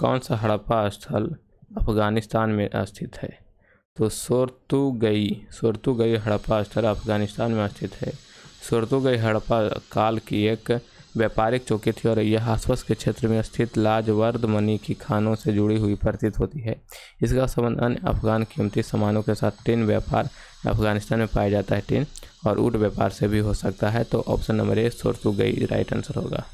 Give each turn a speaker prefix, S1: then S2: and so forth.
S1: कौन सा हड़प्पा स्थल अफगानिस्तान में स्थित है तो सोरतुगई सोरतुगई हड़प्पा स्थल अफगानिस्तान में स्थित है सोरतुगई हड़प्पा काल की एक व्यापारिक चौकी थी और यह आसपास के क्षेत्र में स्थित लाजवर्द मनी की खानों से जुड़ी हुई प्रतीत होती है इसका संबंध अन्य अफगान कीमती सामानों के साथ टिन व्यापार अफगानिस्तान में पाया जाता है टिन और ऊट व्यापार से भी हो सकता है तो ऑप्शन नंबर ए सोरतुगई राइट आंसर होगा